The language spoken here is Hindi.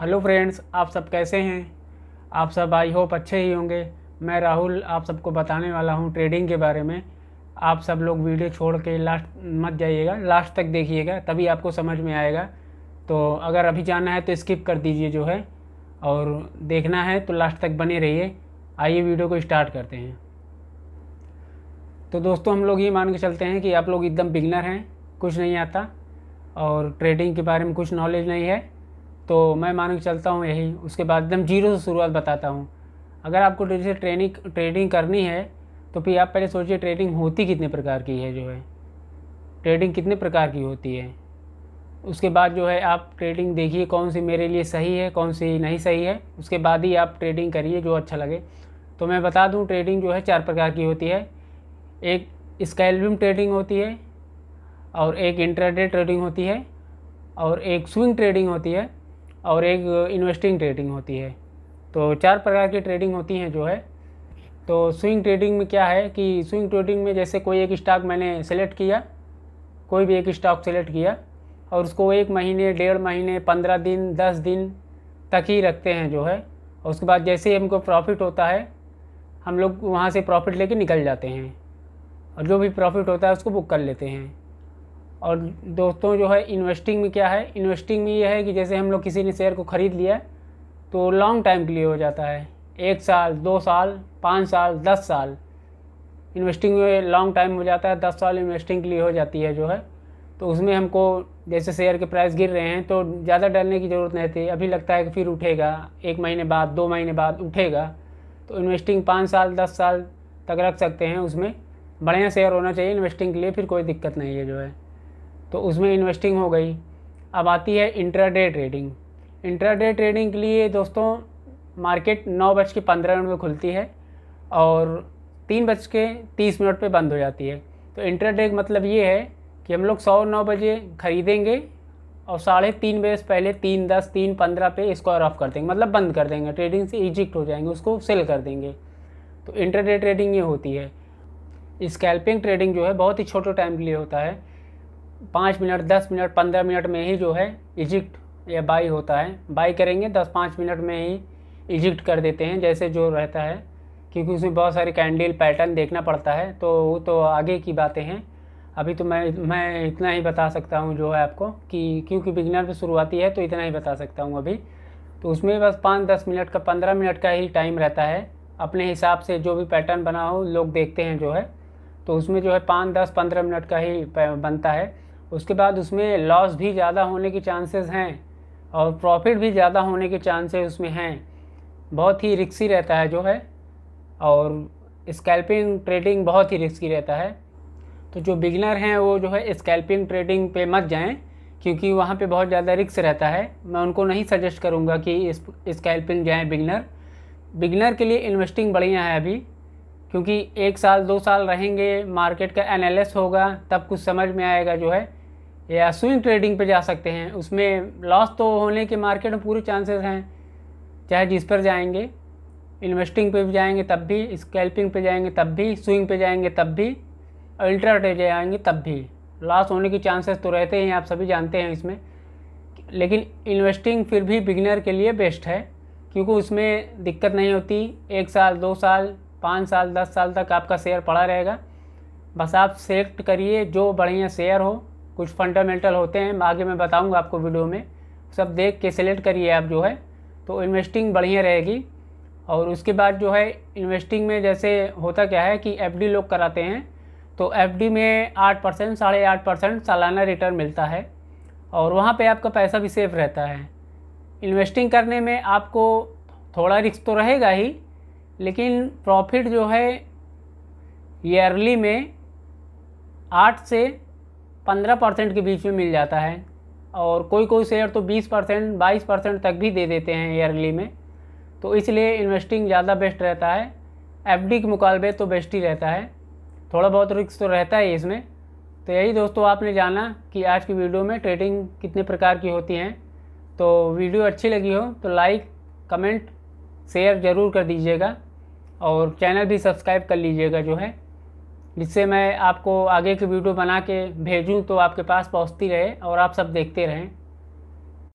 हेलो फ्रेंड्स आप सब कैसे हैं आप सब आई होप अच्छे ही होंगे मैं राहुल आप सबको बताने वाला हूँ ट्रेडिंग के बारे में आप सब लोग वीडियो छोड़ के लास्ट मत जाइएगा लास्ट तक देखिएगा तभी आपको समझ में आएगा तो अगर अभी जाना है तो स्किप कर दीजिए जो है और देखना है तो लास्ट तक बने रहिए आइए वीडियो को स्टार्ट करते हैं तो दोस्तों हम लोग ये मान के चलते हैं कि आप लोग एकदम बिगनर हैं कुछ नहीं आता और ट्रेडिंग के बारे में कुछ नॉलेज नहीं है तो मैं मान के चलता हूँ यही उसके बाद एकदम जीरो से शुरुआत बताता हूँ अगर आपको जैसे ट्रेनिंग ट्रेडिंग करनी है तो फिर आप पहले सोचिए ट्रेडिंग होती कितने प्रकार की है जो है ट्रेडिंग कितने प्रकार की होती है उसके बाद जो है आप ट्रेडिंग देखिए कौन सी मेरे लिए सही है कौन सी नहीं सही है उसके बाद ही आप ट्रेडिंग करिए जो अच्छा लगे तो मैं बता दूं ट्रेडिंग जो है चार प्रकार की होती है एक स्कैल्विम ट्रेडिंग होती है और एक इंटरडे ट्रेडिंग होती है और एक स्विंग ट्रेडिंग होती है और एक इन्वेस्टिंग ट्रेडिंग होती है तो चार प्रकार की ट्रेडिंग होती हैं जो है तो स्विंग ट्रेडिंग में क्या है कि स्विंग ट्रेडिंग में जैसे कोई एक स्टॉक मैंने सेलेक्ट किया कोई भी एक स्टॉक सेलेक्ट किया और उसको एक महीने डेढ़ महीने पंद्रह दिन दस दिन तक ही रखते हैं जो है और उसके बाद जैसे ही हमको प्रॉफिट होता है हम लोग वहाँ से प्रॉफिट लेके निकल जाते हैं और जो भी प्रॉफिट होता है उसको बुक कर लेते हैं और दोस्तों जो है इन्वेस्टिंग में क्या है इन्वेस्टिंग में ये है कि जैसे हम लोग किसी ने शेयर को ख़रीद लिया तो लॉन्ग टाइम के लिए हो जाता है एक साल दो साल पाँच साल दस साल इन्वेस्टिंग में लॉन्ग टाइम हो जाता है दस साल इन्वेस्टिंग के लिए हो जाती है जो है तो उसमें हमको जैसे शेयर के प्राइस गिर रहे हैं तो ज़्यादा डरने की ज़रूरत नहीं थी अभी लगता है कि फिर उठेगा एक महीने बाद दो महीने बाद उठेगा तो इन्वेस्टिंग पाँच साल दस साल तक रख सकते हैं उसमें बढ़िया शेयर होना चाहिए इन्वेस्टिंग के लिए फिर कोई दिक्कत नहीं है जो है तो उसमें इन्वेस्टिंग हो गई अब आती है इंट्राडे ट्रेडिंग इंट्राडे ट्रेडिंग के लिए दोस्तों मार्केट नौ बज के पंद्रह मिनट में खुलती है और तीन बज के तीस मिनट पर बंद हो जाती है तो इंट्राडे मतलब ये है कि हम लोग सौ नौ बजे ख़रीदेंगे और साढ़े तीन बजे से पहले तीन दस तीन पंद्रह पे स्क्वायर ऑफ कर देंगे मतलब बंद कर देंगे ट्रेडिंग से इजिक्ट हो जाएंगे उसको सेल कर देंगे तो इंटरडे ट्रेडिंग ये होती है स्कैल्पिंग ट्रेडिंग जो है बहुत ही छोटे टाइम के लिए होता है पाँच मिनट दस मिनट पंद्रह मिनट में ही जो है इजिक्ट या बाई होता है बाई करेंगे दस पाँच मिनट में ही इजिक्ट कर देते हैं जैसे जो रहता है क्योंकि उसमें बहुत सारे कैंडल पैटर्न देखना पड़ता है तो वो तो आगे की बातें हैं अभी तो मैं मैं इतना ही बता सकता हूँ जो है आपको कि क्योंकि बिगनर पर शुरुआती है तो इतना ही बता सकता हूँ अभी तो उसमें बस पाँच दस मिनट का पंद्रह मिनट का ही टाइम रहता है अपने हिसाब से जो भी पैटर्न बना हो लोग देखते हैं जो है तो उसमें जो है पाँच दस पंद्रह मिनट का ही बनता है उसके बाद उसमें लॉस भी ज़्यादा होने के चांसेस हैं और प्रॉफिट भी ज़्यादा होने के चांसेस उसमें हैं बहुत ही रिक्सी रहता है जो है और स्कैल्पिंग ट्रेडिंग बहुत ही रिस्की रहता है तो जो बिगनर हैं वो जो है स्कैल्पिंग ट्रेडिंग पे मत जाएं क्योंकि वहाँ पे बहुत ज़्यादा रिक्स रहता है मैं उनको नहीं सजेस्ट करूँगा कि इस स्कैल्पिंग जाएँ बिगनर बिगनर के लिए इन्वेस्टिंग बढ़िया है अभी क्योंकि एक साल दो साल रहेंगे मार्केट का एनालिस होगा तब कुछ समझ में आएगा जो है या स्विंग ट्रेडिंग पे जा सकते हैं उसमें लॉस तो होने के मार्केट में पूरे चांसेस हैं चाहे जिस पर जाएंगे इन्वेस्टिंग पे भी जाएंगे तब भी स्कैल्पिंग पे जाएंगे तब भी स्विंग पे जाएंगे तब भी अल्ट्रा अल्ट्राटे जाएंगे तब भी लॉस होने के चांसेस तो रहते हैं आप सभी जानते हैं इसमें लेकिन इन्वेस्टिंग फिर भी बिगिनर के लिए बेस्ट है क्योंकि उसमें दिक्कत नहीं होती एक साल दो साल पाँच साल दस साल तक आपका शेयर पड़ा रहेगा बस आप सेलेक्ट करिए जो बढ़िया शेयर हो कुछ फंडामेंटल होते हैं आगे मैं बताऊँगा आपको वीडियो में सब देख के सेलेक्ट करिए आप जो है तो इन्वेस्टिंग बढ़िया रहेगी और उसके बाद जो है इन्वेस्टिंग में जैसे होता क्या है कि एफ लोग कराते हैं तो एफ में आठ परसेंट साढ़े आठ परसेंट सालाना रिटर्न मिलता है और वहाँ पे आपका पैसा भी सेफ रहता है इन्वेस्टिंग करने में आपको थोड़ा रिस्क तो रहेगा ही लेकिन प्रॉफिट जो है ईयरली में आठ से पंद्रह परसेंट के बीच में मिल जाता है और कोई कोई शेयर तो बीस परसेंट बाईस परसेंट तक भी दे देते हैं ईयरली में तो इसलिए इन्वेस्टिंग ज़्यादा बेस्ट रहता है एफ के मुकाबले तो बेस्ट ही रहता है थोड़ा बहुत रिक्स तो रहता है इसमें तो यही दोस्तों आपने जाना कि आज की वीडियो में ट्रेडिंग कितने प्रकार की होती हैं तो वीडियो अच्छी लगी हो तो लाइक कमेंट शेयर ज़रूर कर दीजिएगा और चैनल भी सब्सक्राइब कर लीजिएगा जो है जिससे मैं आपको आगे की वीडियो बना के भेजूँ तो आपके पास पहुँचती रहे और आप सब देखते रहें